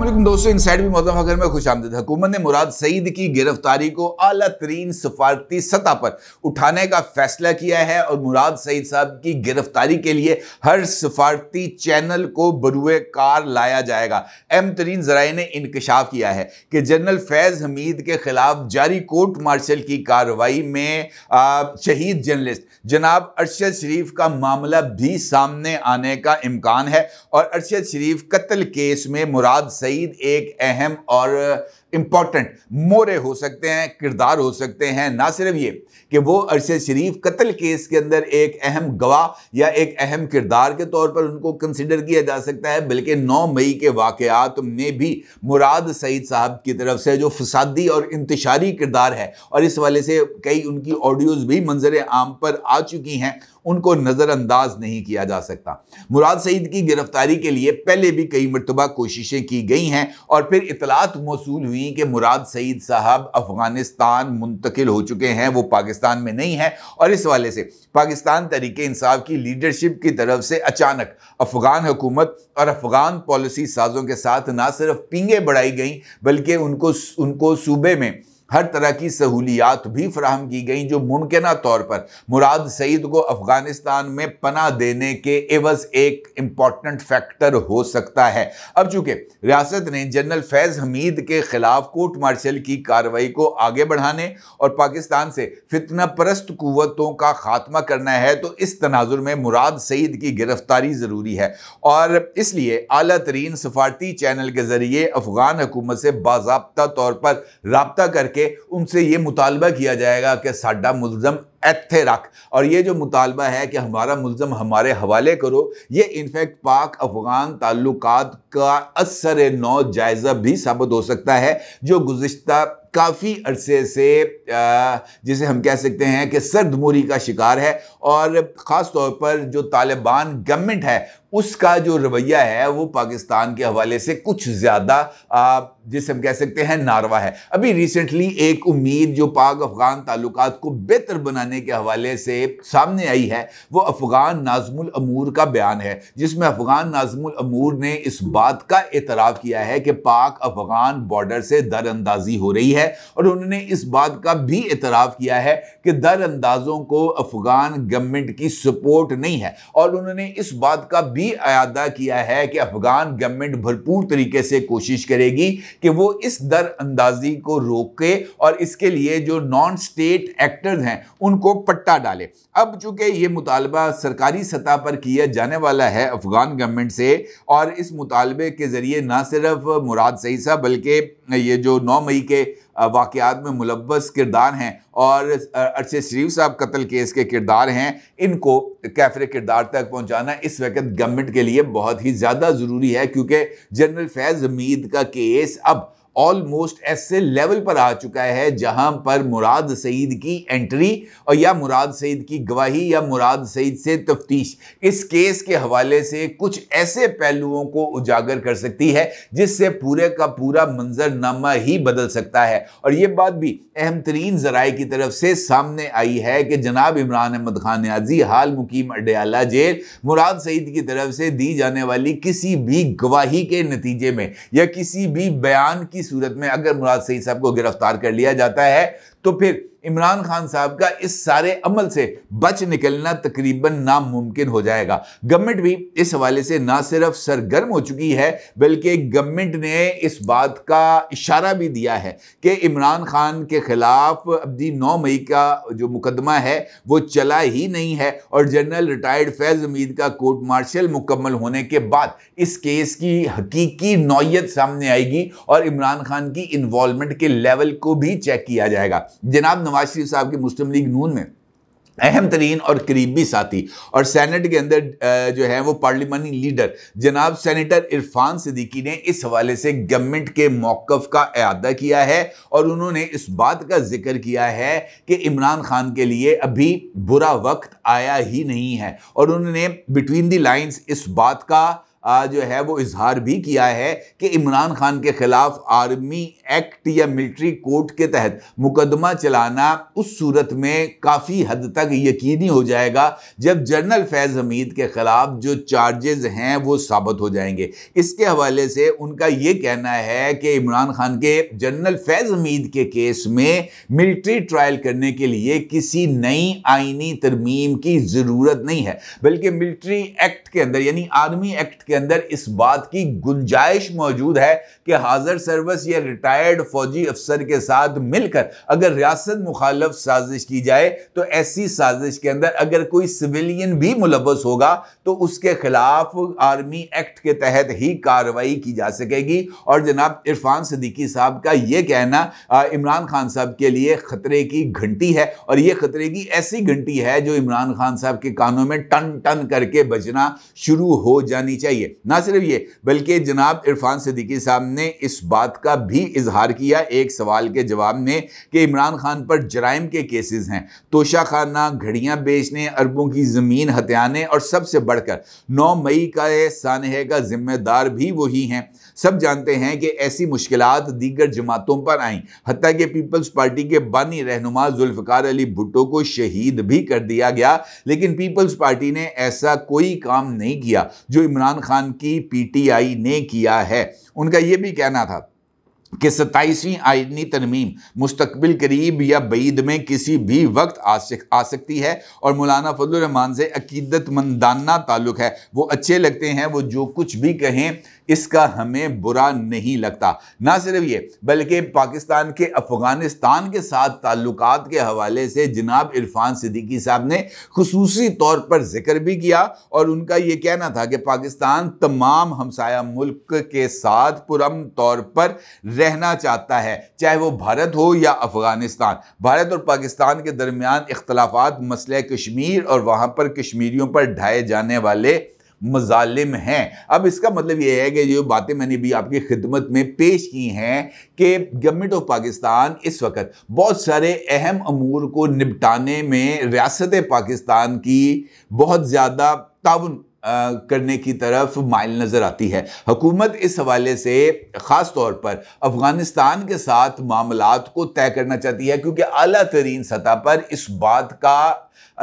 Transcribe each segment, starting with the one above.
अल्लाम दोस्तों इन साइड भी मौजूद अगर में खुश आमद हुकूमत ने मुराद सईद की गिरफ्तारी को अला तरीन सफारती सतह पर उठाने का फैसला किया है और मुराद सईद साहब की गिरफ्तारी के लिए हर सफारती चैनल को बरुए कार लाया जाएगा अहम तरीन जराए ने इंकशाफ किया है कि जनरल फैज़ हमीद के खिलाफ जारी कोर्ट मार्शल की कार्रवाई में शहीद जर्नलिस्ट जनाब अरशद शरीफ का मामला भी सामने आने का इम्कान है और अरशद शरीफ कत्ल केस में मुराद सईद सईद एक अहम और इम्पॉर्टेंट मोरे हो सकते हैं किरदार हो सकते हैं ना सिर्फ ये कि वो अरशद शरीफ कत्ल केस के अंदर एक अहम गवाह या एक अहम किरदार के तौर पर उनको कंसिडर किया जा सकता है बल्कि 9 मई के वाक़ात में भी मुराद सईद साहब की तरफ से जो फसादी और इंतशारी किरदार है और इस वाले से कई उनकी ऑडियोज़ भी मंजर आम पर आ चुकी हैं उनको नज़रअंदाज नहीं किया जा सकता मुराद सईद की गिरफ्तारी के लिए पहले भी कई मरतबा कोशिशें की गई हैं और फिर इतलात मौसू हुई हुई कि मुराद सईद साहब अफ़गानिस्तान मुंतकिल हो चुके हैं वो पाकिस्तान में नहीं है और इस वाले से पाकिस्तान तरीके इंसाफ की लीडरशिप की तरफ से अचानक अफ़गान हुकूमत और अफ़गान पॉलिसी साजों के साथ ना सिर्फ पींगे बढ़ाई गई बल्कि उनको उनको सूबे में हर तरह की सहूलियात भी फ्राहम की गई जो मुमकिन तौर पर मुराद सईद को अफ़गानिस्तान में पना देने के एवज एक इम्पॉर्टेंट फैक्टर हो सकता है अब चूंकि रियासत ने जनरल फैज़ हमीद के ख़िलाफ़ कोर्ट मार्शल की कार्रवाई को आगे बढ़ाने और पाकिस्तान से फितना परस्त कुतों का खात्मा करना है तो इस तनाजुर में मुराद सईद की गिरफ्तारी ज़रूरी है और इसलिए अली तरीन सफारती चैनल के ज़रिए अफ़गान हुकूमत से बाबा तौर पर रबता करके करके उनसे ये मुतालबा किया जाएगा कि साडा मुलजम एथे रख और ये जो मुतालबा है कि हमारा मुलम हमारे हवाले करो ये इनफैक्ट पाक अफगान ताल्लुक का असर नौ जायज़ा भी साबित हो सकता है जो गुज्त काफ़ी अरसे से जिसे हम कह सकते हैं कि सर्द मोरी का शिकार है और ख़ास तौर पर जो तालिबान गवर्नमेंट है उसका जो रवैया है वो पाकिस्तान के हवाले से कुछ ज़्यादा जिसे हम कह सकते हैं नारवा है अभी रिसेंटली एक उम्मीद जो पाक अफगान ताल्लुक को बेहतर बनाने जाने के हवाले से सामने आई है वो अफ़गान नाजमुल अमूर का बयान है जिसमें अफ़गान नाजमुल अमूर ने इस बात का एतराफ़ किया है कि पाक अफ़गान बॉर्डर से दरअंदाजी हो रही है और उन्होंने इस बात का भी एतराफ़ किया है कि दरअंदाजों को अफ़गान गवर्नमेंट की सपोर्ट नहीं है और उन्होंने इस बात का भी अदा किया है कि अफ़गान गवर्नमेंट भरपूर तरीके से कोशिश करेगी कि वो इस दरअंदाजी को रोके और इसके लिए जो नॉन स्टेट एक्टर्स हैं उन उनको पट्टा डाले अब चूंकि ये मुतालबा सरकारी सतह पर किया जाने वाला है अफगान गवर्नमेंट से और इस मुतालबे के ज़रिए ना सिर्फ मुराद सही साहब बल्कि ये जो नौ मई के वाक़ात में मुलवस किरदार हैं और अरशद शरीफ साहब कत्ल केस के किरदार हैं इनको कैफर किरदार तक पहुंचाना इस वक्त गवर्नमेंट के लिए बहुत ही ज़्यादा ज़रूरी है क्योंकि जनरल फैज़ हमीद का केस अब ऑलमोस्ट ऐसे लेवल पर आ चुका है जहां पर मुराद सईद की एंट्री और या मुराद सईद की गवाही या मुराद सईद से तफ्तीश इस केस के हवाले से कुछ ऐसे पहलुओं को उजागर कर सकती है जिससे पूरे का पूरा मंजर नामा ही बदल सकता है और ये बात भी अहम तरीन जराए की तरफ से सामने आई है कि जनाब इमरान अहमद खान आजी हाल मुकीम अडयाला जेल मुराद सईद की तरफ से दी जाने वाली किसी भी गवाही के नतीजे में या किसी भी बयान की सूरत में अगर मुराद सईद साहब को गिरफ्तार कर लिया जाता है तो फिर इमरान खान साहब का इस सारे अमल से बच निकलना तकरीबन नामुमकिन हो जाएगा गवर्नमेंट भी इस हवाले से ना सिर्फ सरगर्म हो चुकी है बल्कि गवर्नमेंट ने इस बात का इशारा भी दिया है कि इमरान खान के ख़िलाफ़ अभी नौ मई का जो मुकदमा है वो चला ही नहीं है और जनरल रिटायर्ड फैज़ उमीद का कोर्ट मार्शल मुकम्मल होने के बाद इस केस की हकीकी नौीयत सामने आएगी और इमरान खान की इन्वॉलमेंट के लेवल को भी चेक किया जाएगा जनाब नवाज शरीफ साहब की मुस्लिम लीग नून में अहम तरीन और करीबी साथी और सैनट के अंदर जो है वो पार्लियामानी लीडर जनाब सेनेटर इरफान सिद्दीकी ने इस हवाले से गवर्नमेंट के मौक़ का अदा किया है और उन्होंने इस बात का जिक्र किया है कि इमरान खान के लिए अभी बुरा वक्त आया ही नहीं है और उन्होंने बिटवीन दी लाइंस इस बात का जो है वो इजहार भी किया है कि इमरान खान के ख़िलाफ़ आर्मी एक्ट या मिलिट्री कोर्ट के तहत मुकदमा चलाना उस सूरत में काफ़ी हद तक यकीनी हो जाएगा जब जनरल फैज़ हमीद के ख़िलाफ़ जो चार्जेज़ हैं वो साबित हो जाएंगे इसके हवाले से उनका ये कहना है कि इमरान खान के जनरल फैज़ हमीद के केस में मिलिट्री ट्रायल करने के लिए किसी नई आइनी तरमीम की ज़रूरत नहीं है बल्कि मिलिट्री एक्ट के अंदर यानी आर्मी एक्ट के अंदर इस बात की गुंजाइश मौजूद है कि हाजिर सर्विस या रिटायर्ड फौजी अफसर के साथ मिलकर अगर रियासत मुखालफ साजिश की जाए तो ऐसी साजिश के अंदर अगर कोई सिविलियन भी मुलवस होगा तो उसके खिलाफ आर्मी एक्ट के तहत ही कार्रवाई की जा सकेगी और जनाब इरफान सदीकी साहब का यह कहना इमरान खान साहब के लिए खतरे की घंटी है और यह खतरे की ऐसी घंटी है जो इमरान खान साहब के कानों में टन टन करके बजना शुरू हो जानी चाहिए लिए ना सिर्फ ये बल्कि जनाब इरफान सदीकी साहब ने इस बात का भी इजहार किया एक सवाल के जवाब में कि इमरान खान पर जराइम के केसेस हैं तोशा खाना घड़ियाँ बेचने अरबों की ज़मीन हत्याने और सबसे बढ़कर नौ मई का सानहे का जिम्मेदार भी वही हैं सब जानते हैं कि ऐसी मुश्किल दीगर जमातों पर आई हती कि पीपल्स पार्टी के बानी रहनुमा जुल्फ़ार अली भुट्टो को शहीद भी कर दिया गया लेकिन पीपल्स पार्टी ने ऐसा कोई काम नहीं किया जो इमरान खान की पीटीआई ने किया है उनका यह भी कहना था कि सत्ताईसवीं आइनी तरमीम मुस्तबिल करीब या बीद में किसी भी वक्त आ, आ सकती है और मौलाना फजलरहमान से अकीदतमंदाना ताल्लुक़ है वो अच्छे लगते हैं वो जो कुछ भी कहें इसका हमें बुरा नहीं लगता ना सिर्फ ये बल्कि पाकिस्तान के अफ़गानिस्तान के साथ ताल्लुक के हवाले से जनाब इरफान सिद्दीकी साहब ने खसूसी तौर पर जिक्र भी किया और उनका ये कहना था कि पाकिस्तान तमाम हमसाया मुल्क के साथ पुरम तौर पर रहना चाहता है चाहे वो भारत हो या अफ़गानिस्तान भारत और पाकिस्तान के दरमियान इख्तलाफात मसले कश्मीर और वहाँ पर कश्मीरियों पर ढाए जाने वाले मजालिम हैं अब इसका मतलब यह है कि जो बातें मैंने भी आपकी खिदमत में पेश की हैं कि गवर्नमेंट ऑफ पाकिस्तान इस वक्त बहुत सारे अहम अमूर को निपटाने में रियासत पाकिस्तान की बहुत ज़्यादा ताउन करने की तरफ माइल नज़र आती है हुकूमत इस हवाले से ख़ास तौर पर अफ़गानिस्तान के साथ मामला को तय करना चाहती है क्योंकि अली तरीन सतह पर इस बात का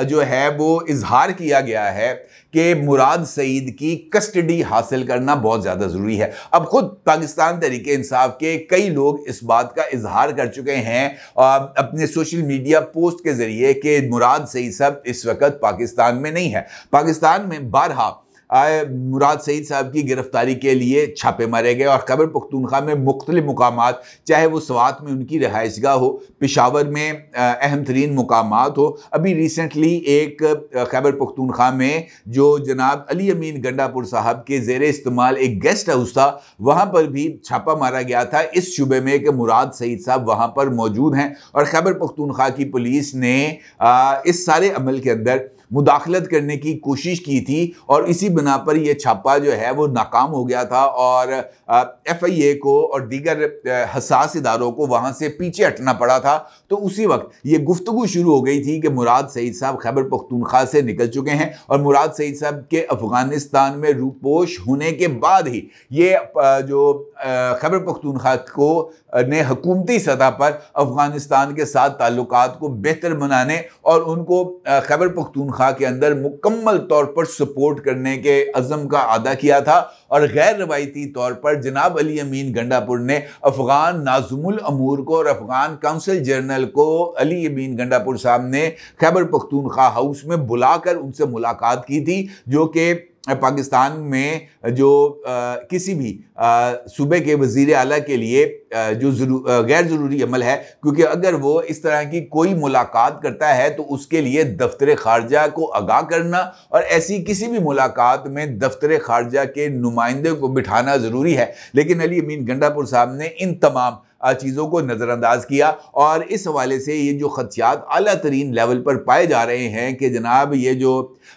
जो है वो इजहार किया गया है कि मुराद सईद की कस्टडी हासिल करना बहुत ज़्यादा ज़रूरी है अब ख़ुद पाकिस्तान तरीके इंसाफ के कई लोग इस बात का इजहार कर चुके हैं अपने सोशल मीडिया पोस्ट के ज़रिए कि मुराद सईद साहब इस वक्त पाकिस्तान में नहीं है पाकिस्तान में बारहा मुराद सईद साहब की गिरफ्तारी के लिए छापे मारे गए और खबर पख्तूनखा में मुख्तलि मकाम चाहे वो स्वात में उनकी रहाइशगा हो पिशावर में अहम तरीन मकाम हो अभी रिसेंटली एक खैबर पख्तूनखा में जो जनाब अली अमीन गंडापुर साहब के जेर इस्तेमाल एक गेस्ट हाउस था वहाँ पर भी छापा मारा गया था इस शुबे में कि मुराद सईद साहब वहाँ पर मौजूद हैं और खैबर पख्तूनखा की पुलिस ने इस सारे अमल के अंदर मुदाखलत करने की कोशिश की थी और इसी बना पर यह छापा जो है वो नाकाम हो गया था और एफ आई ए को और दीगर हसास इदारों को वहाँ से पीछे हटना पड़ा था तो उसी वक्त ये गुफ्तु शुरू हो गई थी कि मुराद सईद साहब खैबर पख्तूनख्वा से निकल चुके हैं और मुराद सईद साहब के अफ़गानिस्तान में रूपोश होने के बाद ही ये जो खैबर पख्तूनख्वा को ने हकूमती सतह पर अफ़गानिस्तान के साथ ताल्लुक को बेहतर बनाने और उनको खैबर पख्तून तनख्वाह के अंदर मुकम्मल तौर पर सपोर्ट करने के अज़म का अदा किया था और गैर रवायती तौर पर जनाब अली अमीन गंडापुर ने अफ़गान नाजमुल अमूर को और अफ़गान काउंसिल जनरल को अली अमीन गंडापुर साहब ने खैबर पख्तूनख्वा हाउस में बुलाकर उनसे मुलाकात की थी जो कि पाकिस्तान में जो आ, किसी भी सूबे के वज़ी अल के लिए जो जरू, गैर ज़रूरी अमल है क्योंकि अगर वो इस तरह की कोई मुलाकात करता है तो उसके लिए दफ्तर खारजा को आगाह करना और ऐसी किसी भी मुलाकात में दफ्तर खारजा के नुमाइंदे को बिठाना ज़रूरी है लेकिन अली अमीन गंडापुर साहब ने इन तमाम चीज़ों को नज़रअंदाज किया और इस हवाले से ये जो ख़दशात अली तरीन लेवल पर पाए जा रहे हैं कि जनाब ये जो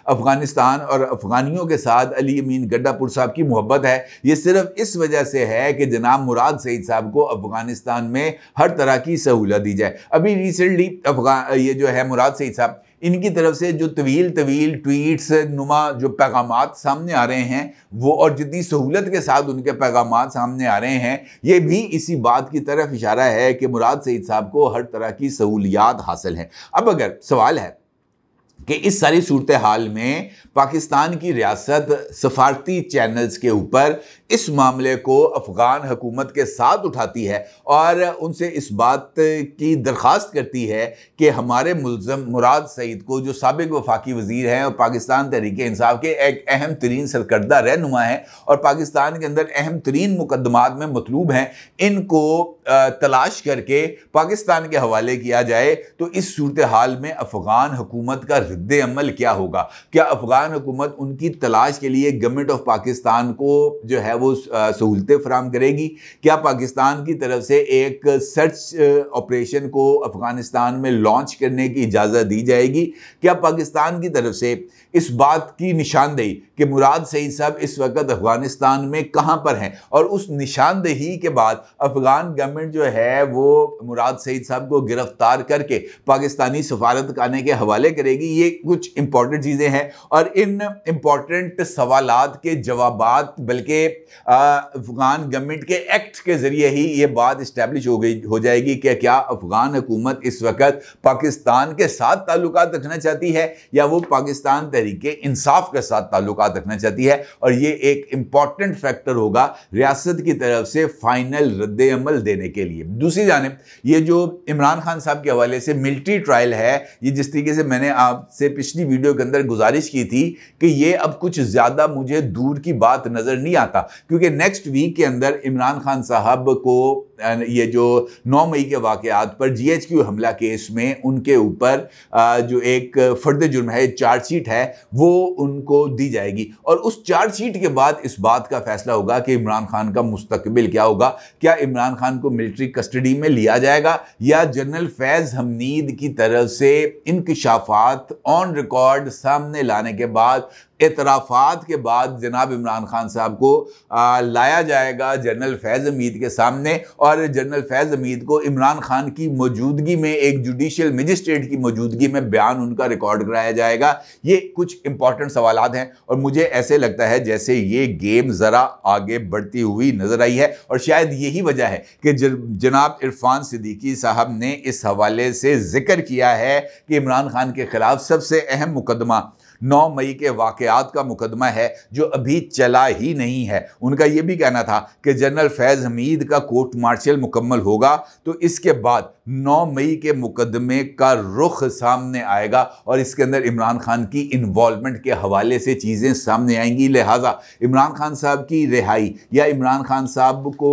अफ़गानिस्तान और अफ़गानियों के साथ अली अमीन गड्ढापुर साहब की मोहब्बत है ये सिर्फ इस वजह से है कि जनाब मुराद सईद साहब को अफगानिस्तान में हर तरह की सहूलत दी जाए अभी रिसेंटली अफगान ये जो है मुराद सईद साहब इनकी तरफ से जो तवील तवील ट्वीट्स नुमा जो पैगाम सामने आ रहे हैं वो और जितनी सहूलत के साथ उनके पैगाम सामने आ रहे हैं ये भी इसी बात की तरफ इशारा है कि मुराद सईद साहब को हर तरह की सहूलियात हासिल हैं अब अगर सवाल है कि इस सारी सूरत हाल में पाकिस्तान की रियासत सफारती चैनल्स के ऊपर इस मामले को अफ़गान हुकूमत के साथ उठाती है और उनसे इस बात की दरख्वास्त करती है कि हमारे मुलम मुराद सईद को जो सबक वफाकी वजीर हैं और पाकिस्तान तहरीक इंसाफ के एक अहम तरीन सरकर्दा रहनुमा हैं और पाकिस्तान के अंदर अहम तरीन मुकदमात में मतलूब हैं इनको तलाश करके पाकिस्तान के हवाले किया जाए तो इस सूरत हाल में अफ़गान हुकूमत का रद्द अमल क्या होगा क्या अफगान हुकूमत उनकी तलाश के लिए गवर्नमेंट ऑफ पाकिस्तान को जो है वो सहूलतें फराम करेगी क्या पाकिस्तान की तरफ से एक सर्च ऑपरेशन को अफगानिस्तान में लॉन्च करने की इजाज़त दी जाएगी क्या पाकिस्तान की तरफ से इस बात की निशानदेही कि मुराद सईद साहब इस वक्त अफगानिस्तान में कहाँ पर हैं और उस निशानदेही के बाद अफगान गवर्नमेंट जो है वो मुराद सईद साहब को गिरफ्तार करके पाकिस्तानी सफारत के हवाले करेगी ये कुछ इंपॉर्टेंट चीज़ें हैं और इन इम्पॉर्टेंट सवाल के जवाब बल्कि अफगान गवर्नमेंट के एक्ट के ज़रिए ही ये बात इस्टेब्लिश हो गई हो जाएगी कि क्या अफगान हुकूमत इस वक्त पाकिस्तान के साथ ताल्लुक रखना चाहती है या वो पाकिस्तान तरीके इंसाफ के साथ ताल्लुक रखना चाहती है और ये एक इम्पॉर्टेंट फैक्टर होगा रियासत की तरफ से फाइनल रद्द अमल देने के लिए दूसरी जानब ये जो इमरान खान साहब के हवाले से मिल्ट्री ट्रायल है ये जिस तरीके से मैंने आप आपसे पिछली वीडियो के अंदर गुजारिश की थी कि ये अब कुछ ज़्यादा मुझे दूर की बात नज़र नहीं आता क्योंकि नेक्स्ट वीक के अंदर इमरान खान साहब को ये जो 9 मई के वाक़ात पर जीएचक्यू हमला केस में उनके ऊपर जो एक फर्द जुर्म है चार्जशीट है वो उनको दी जाएगी और उस चार्जशीट के बाद इस बात का फैसला होगा कि इमरान खान का मुस्तबिल क्या होगा क्या इमरान खान को मिलिट्री कस्टडी में लिया जाएगा या जनरल फैज़ हमनीद की तरफ से इनकशाफ़ात ऑन रिकॉर्ड सामने लाने के बाद एतराफ़ात के बाद जनाब इमरान खान साहब को आ, लाया जाएगा जनरल फैज़ अमीद के सामने और जनरल फैज़ अमीद को इमरान खान की मौजूदगी में एक जुडिशल मजिस्ट्रेट की मौजूदगी में बयान उनका रिकॉर्ड कराया जाएगा ये कुछ इंपॉर्टेंट सवाल हैं और मुझे ऐसे लगता है जैसे ये गेम ज़रा आगे बढ़ती हुई नज़र आई है और शायद यही वजह है कि जनाब इरफान सिद्दीकी साहब ने इस हवाले से जिक्र किया है कि इमरान खान के ख़िलाफ़ सबसे अहम मुकदमा नौ मई के वाकयात का मुकदमा है जो अभी चला ही नहीं है उनका यह भी कहना था कि जनरल फैज़ हमीद का कोर्ट मार्शल मुकम्मल होगा तो इसके बाद नौ मई के मुकदमे का रुख सामने आएगा और इसके अंदर इमरान खान की इन्वॉलमेंट के हवाले से चीज़ें सामने आएंगी लिहाजा इमरान खान साहब की रिहाई या इमरान खान साहब को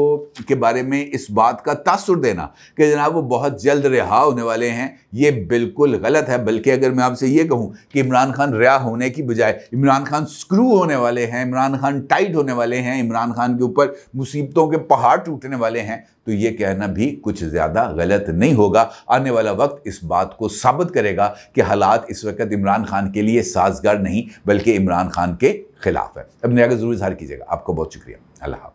के बारे में इस बात का तासर देना कि जनाब वो बहुत जल्द रिहा होने वाले हैं ये बिल्कुल गलत है बल्कि अगर मैं आपसे ये कहूँ कि इमरान खान रिहा होने की बजाय इमरान खान स्क्रू होने वाले हैं इमरान खान टाइट होने वाले हैं इमरान खान के ऊपर मुसीबतों के पहाड़ टूटने वाले हैं तो ये कहना भी कुछ ज़्यादा गलत नहीं होगा आने वाला वक्त इस बात को साबित करेगा कि हालात इस वक्त इमरान खान के लिए साजगार नहीं बल्कि इमरान खान के खिलाफ है अपने आगे ज़रूर इजहार कीजिएगा आपको बहुत शुक्रिया अल्लाह